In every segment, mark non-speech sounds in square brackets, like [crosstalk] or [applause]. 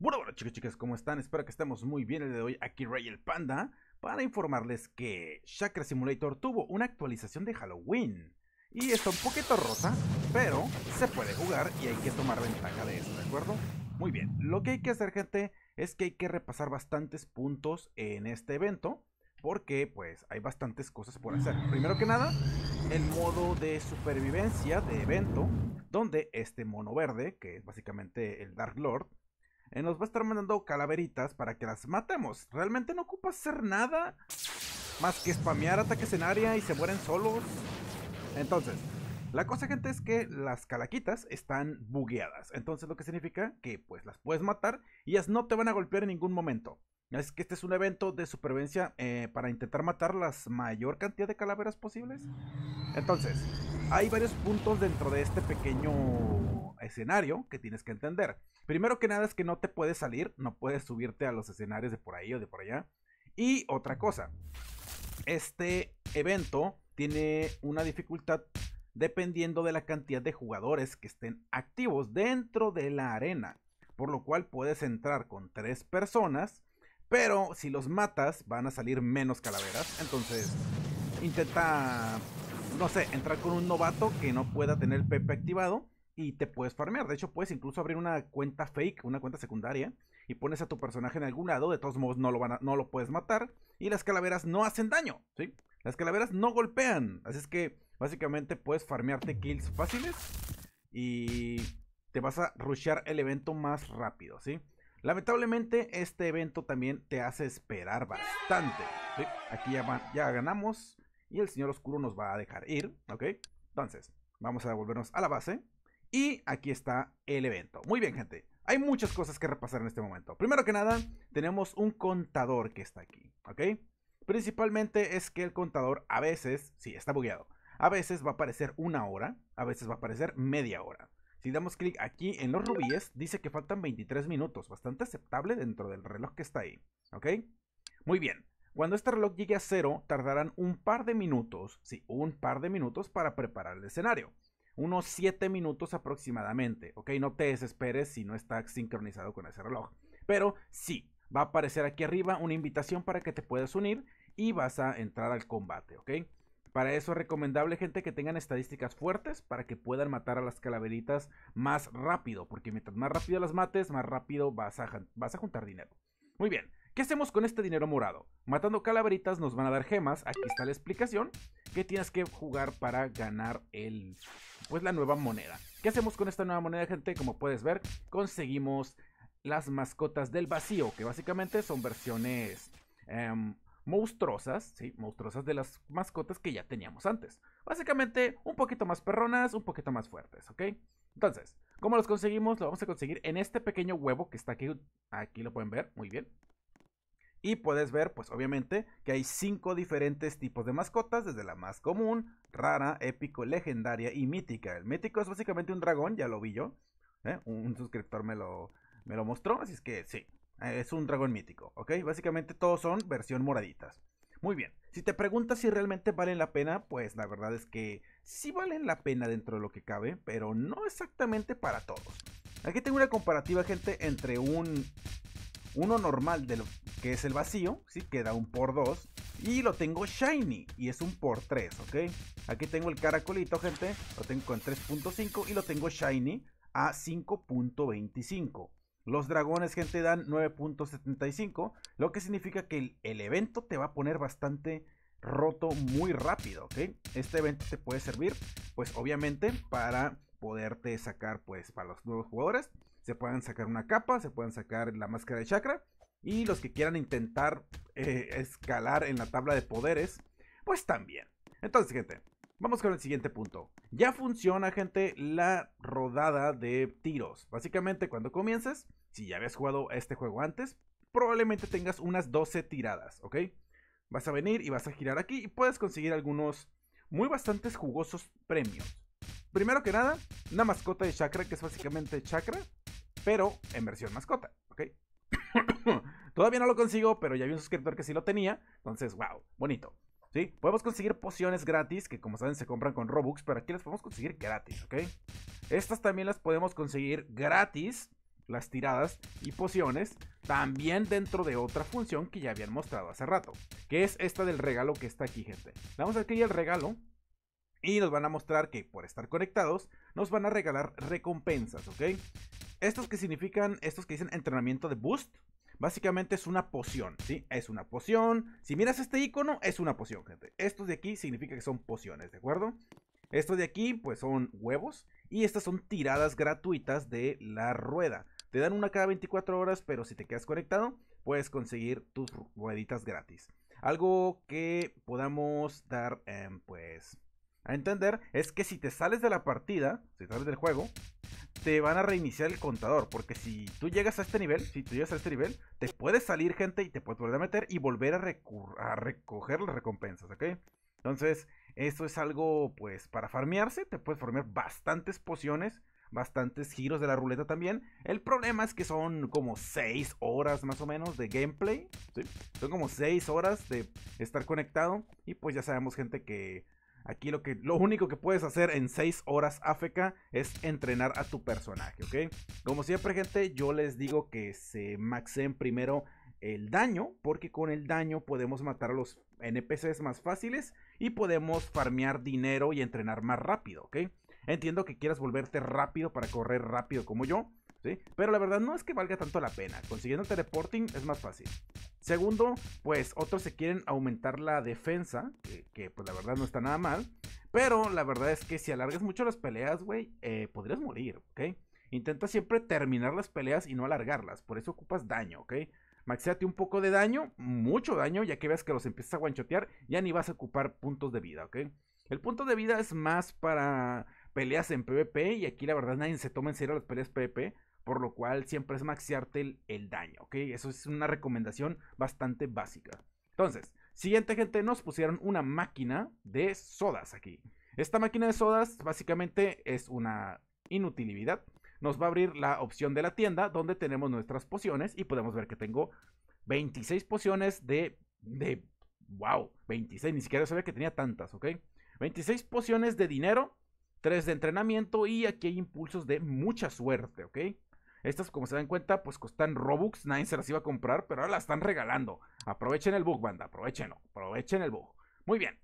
Bueno, bueno chicos, chicas, ¿cómo están? Espero que estemos muy bien el día de hoy. Aquí Ray el Panda para informarles que Chakra Simulator tuvo una actualización de Halloween. Y está un poquito rosa, pero se puede jugar y hay que tomar ventaja de eso, ¿de acuerdo? Muy bien, lo que hay que hacer gente es que hay que repasar bastantes puntos en este evento. Porque pues hay bastantes cosas por hacer. Primero que nada, el modo de supervivencia de evento, donde este mono verde, que es básicamente el Dark Lord, eh, nos va a estar mandando calaveritas para que las matemos. Realmente no ocupa hacer nada más que spamear ataques en área y se mueren solos. Entonces, la cosa gente es que las calaquitas están bugueadas. Entonces lo que significa que pues las puedes matar y ellas no te van a golpear en ningún momento. Es que este es un evento de supervivencia eh, para intentar matar la mayor cantidad de calaveras posibles. Entonces, hay varios puntos dentro de este pequeño escenario que tienes que entender. Primero que nada es que no te puedes salir, no puedes subirte a los escenarios de por ahí o de por allá. Y otra cosa, este evento tiene una dificultad dependiendo de la cantidad de jugadores que estén activos dentro de la arena, por lo cual puedes entrar con tres personas, pero si los matas van a salir menos calaveras, entonces intenta, no sé, entrar con un novato que no pueda tener el Pepe activado y te puedes farmear. De hecho, puedes incluso abrir una cuenta fake, una cuenta secundaria, y pones a tu personaje en algún lado. De todos modos, no lo, van no lo puedes matar. Y las calaveras no hacen daño, ¿sí? Las calaveras no golpean. Así es que básicamente puedes farmearte kills fáciles y te vas a rushear el evento más rápido, ¿sí? Lamentablemente, este evento también te hace esperar bastante. ¿sí? Aquí ya, ya ganamos y el señor oscuro nos va a dejar ir, ¿ok? Entonces, vamos a devolvernos a la base. Y aquí está el evento. Muy bien, gente. Hay muchas cosas que repasar en este momento. Primero que nada, tenemos un contador que está aquí, ¿ok? Principalmente es que el contador a veces, sí, está bugueado. A veces va a aparecer una hora, a veces va a aparecer media hora. Si damos clic aquí en los rubíes, dice que faltan 23 minutos, bastante aceptable dentro del reloj que está ahí, ¿ok? Muy bien, cuando este reloj llegue a cero, tardarán un par de minutos, sí, un par de minutos para preparar el escenario unos 7 minutos aproximadamente, ¿ok? No te desesperes si no está sincronizado con ese reloj. Pero sí, va a aparecer aquí arriba una invitación para que te puedas unir y vas a entrar al combate, ¿ok? Para eso es recomendable, gente, que tengan estadísticas fuertes para que puedan matar a las calaveritas más rápido, porque mientras más rápido las mates, más rápido vas a, vas a juntar dinero. Muy bien, ¿qué hacemos con este dinero morado? Matando calaveritas nos van a dar gemas, aquí está la explicación que tienes que jugar para ganar el, pues la nueva moneda. ¿Qué hacemos con esta nueva moneda, gente? Como puedes ver, conseguimos las mascotas del vacío, que básicamente son versiones em, monstruosas, sí, monstruosas de las mascotas que ya teníamos antes. Básicamente, un poquito más perronas, un poquito más fuertes, ¿ok? Entonces, ¿cómo los conseguimos? Lo vamos a conseguir en este pequeño huevo que está aquí, aquí lo pueden ver, muy bien. Y puedes ver, pues obviamente, que hay cinco diferentes tipos de mascotas, desde la más común, rara, épico, legendaria y mítica. El mítico es básicamente un dragón, ya lo vi yo. ¿eh? Un suscriptor me lo, me lo mostró, así es que sí, es un dragón mítico, ¿ok? Básicamente todos son versión moraditas. Muy bien, si te preguntas si realmente valen la pena, pues la verdad es que sí valen la pena dentro de lo que cabe, pero no exactamente para todos. Aquí tengo una comparativa, gente, entre un uno normal, lo que es el vacío, ¿sí? que da un por 2. Y lo tengo shiny, y es un por 3, ¿ok? Aquí tengo el caracolito, gente. Lo tengo con 3.5 y lo tengo shiny a 5.25. Los dragones, gente, dan 9.75, lo que significa que el, evento te va a poner bastante roto muy rápido, ¿ok? Este evento te puede servir, pues obviamente, para poderte sacar, pues, para los nuevos jugadores se pueden sacar una capa, se pueden sacar la máscara de chakra. Y los que quieran intentar eh, escalar en la tabla de poderes, pues también. Entonces, gente, vamos con el siguiente punto. Ya funciona, gente, la rodada de tiros. Básicamente, cuando comiences, si ya habías jugado este juego antes, probablemente tengas unas 12 tiradas, ¿ok? Vas a venir y vas a girar aquí y puedes conseguir algunos muy bastantes jugosos premios. Primero que nada, una mascota de chakra, que es básicamente chakra, pero en versión mascota, ¿ok? [coughs] Todavía no lo consigo, pero ya vi un suscriptor que sí lo tenía, entonces, wow, bonito. ¿Sí? Podemos conseguir pociones gratis, que como saben se compran con Robux, pero aquí las podemos conseguir gratis, ¿ok? Estas también las podemos conseguir gratis, las tiradas y pociones, también dentro de otra función que ya habían mostrado hace rato, que es esta del regalo que está aquí, gente. Vamos a al el regalo y nos van a mostrar que por estar conectados nos van a regalar recompensas, ¿ok? Estos que significan, estos que dicen entrenamiento de boost, básicamente es una poción, ¿sí? Es una poción. Si miras este icono, es una poción, gente. Estos de aquí significa que son pociones, ¿de acuerdo? Estos de aquí, pues son huevos. Y estas son tiradas gratuitas de la rueda. Te dan una cada 24 horas, pero si te quedas conectado, puedes conseguir tus rueditas gratis. Algo que podamos dar, en, em, pues, a entender es que si te sales de la partida, si sales del juego, te van a reiniciar el contador. Porque si tú llegas a este nivel, si tú llegas a este nivel, te puedes salir, gente, y te puedes volver a meter y volver a, a recoger las recompensas, ¿ok? Entonces, eso es algo, pues, para farmearse. Te puedes farmear bastantes pociones, bastantes giros de la ruleta también. El problema es que son como 6 horas más o menos de gameplay. Son como 6 horas de estar conectado. Y pues ya sabemos, gente, que Aquí lo, que, lo único que puedes hacer en 6 horas África es entrenar a tu personaje, ¿ok? Como siempre, gente, yo les digo que se maxen primero el daño, porque con el daño podemos matar a los NPCs más fáciles y podemos farmear dinero y entrenar más rápido, ¿ok? Entiendo que quieras volverte rápido para correr rápido como yo, ¿sí? Pero la verdad no es que valga tanto la pena. Consiguiendo teleporting es más fácil. Segundo, pues otros se quieren aumentar la defensa, que, pues la verdad no está nada mal. Pero la verdad es que si alargas mucho las peleas, güey, eh, podrías morir, ¿ok? Intenta siempre terminar las peleas y no alargarlas, por eso ocupas daño, ¿ok? Maxéate un poco de daño, mucho daño, ya que veas que los empiezas a guanchotear, ya ni vas a ocupar puntos de vida, ¿ok? El punto de vida es más para peleas en PvP y aquí la verdad nadie se toma en serio las peleas PvP por lo cual siempre es maxiarte el, daño, ¿ok? Eso es una recomendación bastante básica. Entonces, siguiente gente, nos pusieron una máquina de sodas aquí. Esta máquina de sodas básicamente es una inutilidad. Nos va a abrir la opción de la tienda donde tenemos nuestras pociones y podemos ver que tengo 26 pociones de... de wow, 26, ni siquiera sabía que tenía tantas, ¿ok? 26 pociones de dinero, 3 de entrenamiento y aquí hay impulsos de mucha suerte, ¿ok? Estas, como se dan cuenta, pues costan Robux, nadie se las iba a comprar, pero ahora las están regalando. Aprovechen el bug, banda, aprovechenlo, aprovechen el bug. Muy bien,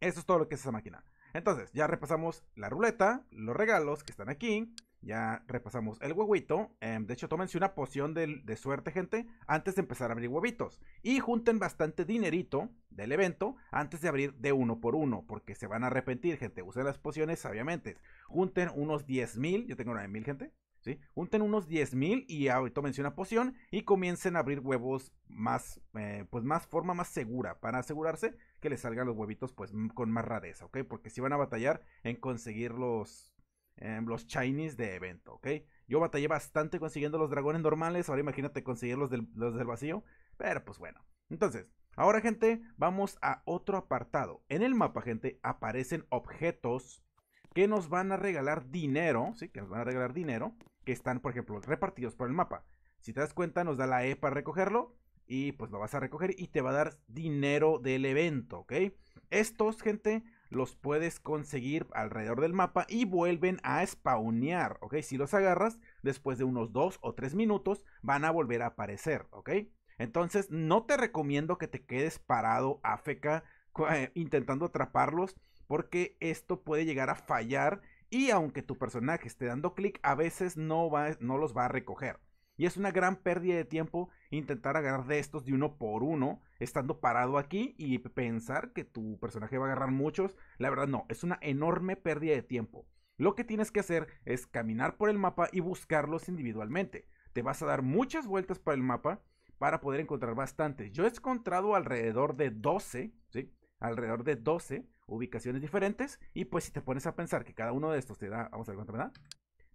eso es todo lo que es esa máquina. Entonces, ya repasamos la ruleta, los regalos que están aquí, ya repasamos el huevito. Em, de hecho, tómense una poción de, de, suerte, gente, antes de empezar a abrir huevitos. Y junten bastante dinerito del evento antes de abrir de uno por uno, porque se van a arrepentir, gente. Usen las pociones sabiamente. Junten unos 10.000. yo tengo 9000, mil, gente. ¿sí? Unten unos 10.000 y ahorita una poción y comiencen a abrir huevos más, eh, pues más forma más segura para asegurarse que les salgan los huevitos pues con más rareza, ¿ok? Porque si van a batallar en conseguir los, em, los Chinese de evento, ¿ok? Yo batallé bastante consiguiendo los dragones normales, ahora imagínate conseguir los del, los del vacío, pero pues bueno. Entonces, ahora gente, vamos a otro apartado. En el mapa, gente, aparecen objetos que nos van a regalar dinero, ¿sí? Que nos van a regalar dinero que están, por ejemplo, repartidos por el mapa. Si te das cuenta, nos da la E para recogerlo y pues lo vas a recoger y te va a dar dinero del evento, ¿ok? Estos, gente, los puedes conseguir alrededor del mapa y vuelven a spawnear, ¿ok? Si los agarras, después de unos 2 o 3 minutos, van a volver a aparecer, ¿ok? Entonces, no te recomiendo que te quedes parado AFK [laughs] intentando atraparlos porque esto puede llegar a fallar y aunque tu personaje esté dando clic, a veces no, no los va a recoger. Y es una gran pérdida de tiempo intentar agarrar de estos de uno por uno, estando parado aquí y pensar que tu personaje va a agarrar muchos. La verdad no, es una enorme pérdida de tiempo. Lo que tienes que hacer es caminar por el mapa y buscarlos individualmente. Te vas a dar muchas vueltas por el mapa para poder encontrar bastantes. Yo he encontrado alrededor de 12, ¿sí? Alrededor de 12 ubicaciones diferentes. Y pues si te pones a pensar que cada uno de estos te da, vamos a ver cuánto me da.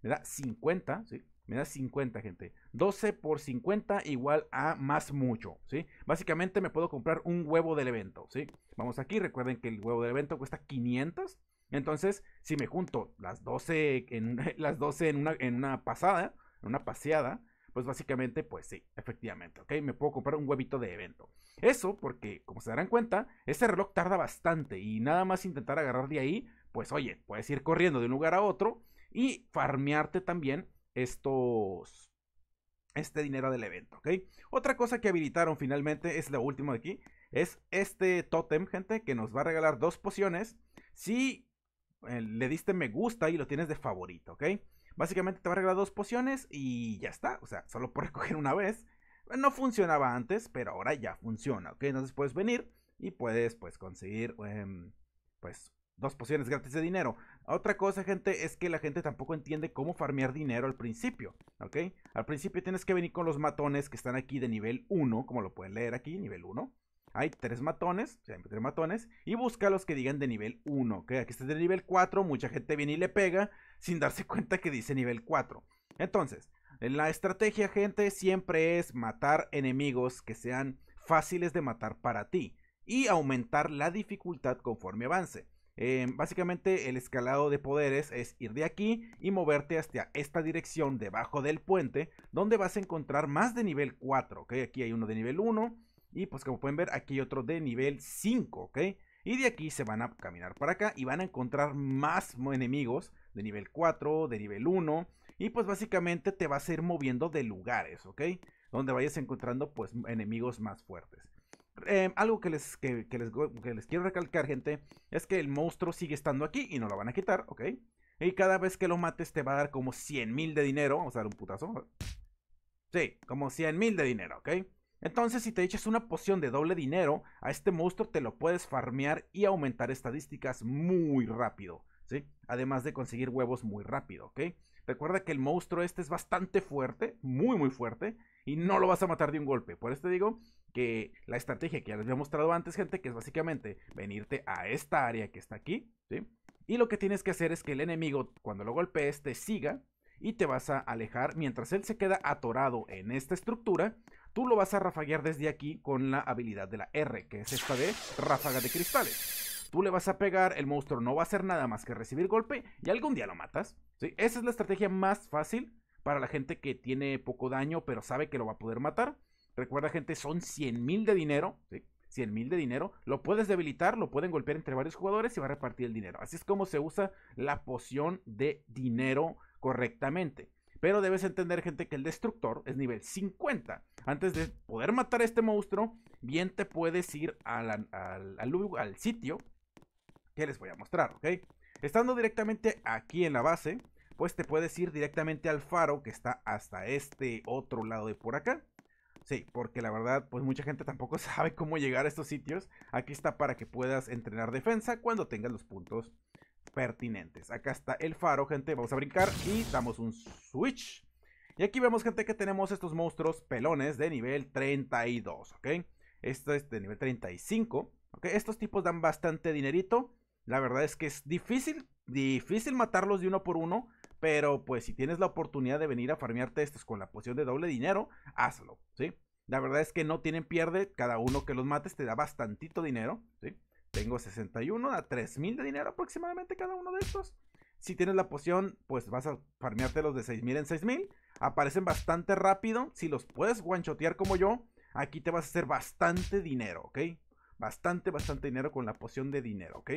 Me da 50, ¿sí? Me da 50, gente. 12 por 50 igual a más mucho, ¿sí? Básicamente me puedo comprar un huevo del evento, ¿sí? Vamos aquí, recuerden que el huevo del evento cuesta 500. Entonces, si me junto las 12 en, [laughs] las 12 en, una, en una pasada, en una paseada, pues básicamente, pues sí, efectivamente, ¿ok? Me puedo comprar un huevito de evento. Eso porque, como se darán cuenta, este reloj tarda bastante y nada más intentar agarrar de ahí, pues oye, puedes ir corriendo de un lugar a otro y farmearte también estos... Este dinero del evento, ¿ok? Otra cosa que habilitaron finalmente es la último de aquí. Es este tótem, gente, que nos va a regalar dos pociones. Si eh, le diste me gusta y lo tienes de favorito, ¿ok? Básicamente te va a regalar dos pociones y ya está. O sea, solo por [laughs] recoger una vez. No funcionaba antes, pero ahora ya funciona, ¿ok? Entonces puedes venir y puedes, pues, conseguir, em, pues, dos pociones gratis de dinero. Otra cosa, gente, es que la gente tampoco entiende cómo farmear dinero al principio, ¿ok? Al principio tienes que venir con los matones que están aquí de nivel 1, como lo pueden leer aquí, nivel 1 hay tres matones, tres matones, y busca los que digan de nivel 1. Que aquí está de nivel 4, mucha gente viene y le pega sin darse [laughs] cuenta que dice nivel 4. Entonces, la estrategia, gente, siempre es matar enemigos que sean fáciles de matar para ti y aumentar la dificultad conforme avance. Em, básicamente el escalado de poderes es ir de aquí y moverte hacia esta dirección debajo del puente donde vas a encontrar más de nivel 4, Que Aquí hay uno de nivel 1, y pues como pueden ver, aquí hay otro de nivel 5, ¿ok? Y de aquí se van a caminar para acá y van a encontrar más enemigos de nivel 4, de nivel 1. Y pues básicamente te vas a ir moviendo de lugares, ¿ok? Donde vayas encontrando pues enemigos más fuertes. Em, algo que les, les, que les quiero recalcar, gente, es que el monstruo sigue estando aquí y no lo van a quitar, ¿ok? Y cada vez que lo mates te va a dar como 100 mil de dinero. Vamos a dar un putazo. Sí, como 100 mil de dinero, ¿ok? Entonces, si te eches una poción de doble dinero, a este monstruo te lo puedes farmear y aumentar estadísticas muy rápido, ¿sí? Además de conseguir huevos muy rápido, ¿ok? Recuerda que el monstruo este es bastante fuerte, muy muy fuerte, y no lo vas a matar de un golpe. Por eso te digo que la estrategia que ya les había mostrado antes, gente, que es básicamente venirte a esta área que está aquí, ¿sí? Y lo que tienes que hacer es que el enemigo, cuando lo golpees, te siga, y te vas a alejar mientras él se queda atorado en esta estructura tú lo vas a rafaguear desde aquí con la habilidad de la R, que es esta de ráfaga de cristales. Tú le vas a pegar, el monstruo no va a hacer nada más que recibir golpe y algún día lo matas. Esa es la estrategia más fácil para la gente que tiene poco daño pero sabe que lo va a poder matar. Recuerda gente, son 100.000 mil de dinero, ¿sí? mil de dinero, lo puedes debilitar, lo pueden golpear entre varios jugadores y va a repartir el dinero. Así es como se usa la poción de dinero correctamente. Pero debes entender, gente, que el destructor es nivel 50. Antes de poder matar a este monstruo, bien te puedes ir al, al sitio que les voy a mostrar, ¿ok? Estando directamente aquí en la base, pues te puedes ir directamente al faro que está hasta este otro lado de por acá. Sí, porque la verdad, pues mucha gente tampoco [laughs] sabe cómo llegar a estos sitios. Aquí está para que puedas entrenar defensa cuando tengas los puntos pertinentes. Acá está el faro, gente. Vamos a brincar y damos un switch. Y aquí vemos, gente, que tenemos estos monstruos pelones de nivel 32, ¿ok? Esto es de nivel 35, ¿ok? Estos tipos dan bastante dinerito. La verdad es que es difícil, difícil matarlos de uno por uno. Pero pues si tienes la oportunidad de venir a farmearte estos con la poción de doble dinero, hazlo, ¿sí? La verdad es que no tienen pierde, cada uno que los mates te da bastante dinero, ¿sí? Tengo 61 a 3000 de dinero aproximadamente cada uno de estos. Si tienes la poción, pues vas a farmearte los de 6000 en 6000. Aparecen bastante rápido. Si los puedes guanchotear como yo, aquí te vas a hacer bastante dinero, ¿ok? Bastante, bastante dinero con la poción de dinero, ¿ok?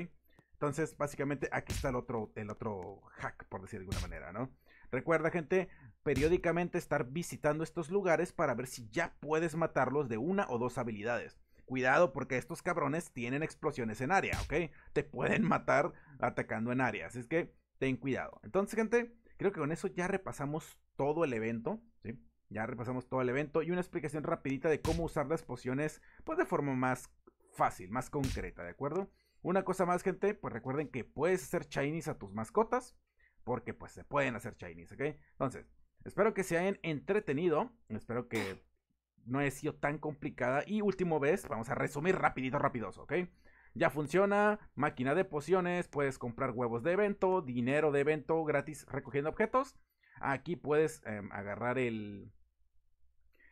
Entonces, básicamente aquí está el otro, el otro hack, por decir de alguna manera, ¿no? Recuerda, gente, periódicamente estar visitando estos lugares para ver si ya puedes matarlos de una o dos habilidades cuidado porque estos cabrones tienen explosiones en área, ¿ok? Te pueden matar atacando en área, así que ten cuidado. Entonces, gente, creo que con eso ya repasamos todo el evento, ¿sí? Ya repasamos todo el evento y una explicación rapidita de cómo usar las pociones, pues de forma más fácil, más concreta, ¿de acuerdo? Una cosa más, gente, pues recuerden que puedes hacer Chinese a tus mascotas, porque pues se pueden hacer Chinese, ¿ok? Entonces, espero que se hayan entretenido, espero que no ha sido tan complicada. Y último vez, vamos a resumir rapidito, rapidoso, ¿ok? Ya funciona, máquina de pociones, puedes comprar huevos de evento, dinero de evento gratis recogiendo objetos. Aquí puedes em, agarrar el,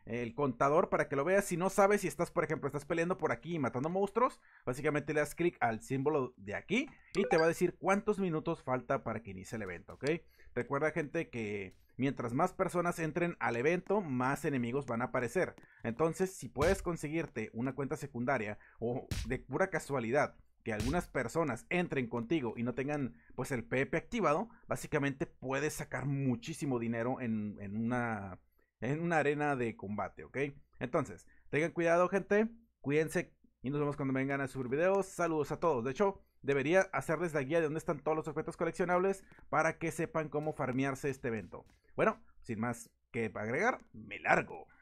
el contador para que lo veas. Si no sabes si estás, por ejemplo, estás peleando por aquí y matando monstruos, básicamente le das clic al símbolo de aquí y te va a decir cuántos minutos falta para que inicie el evento, ¿ok? Recuerda gente que mientras más personas entren al evento, más enemigos van a aparecer. Entonces, si puedes conseguirte una cuenta secundaria o de pura casualidad que algunas personas entren contigo y no tengan pues el PP activado, básicamente puedes sacar muchísimo dinero en, una, en una arena de combate, ¿ok? Entonces, tengan cuidado gente, cuídense y nos vemos cuando vengan a subir videos. Saludos a todos, de hecho debería hacerles la guía de dónde están todos los objetos coleccionables para que sepan cómo farmearse este evento. Bueno, sin más que agregar, me largo.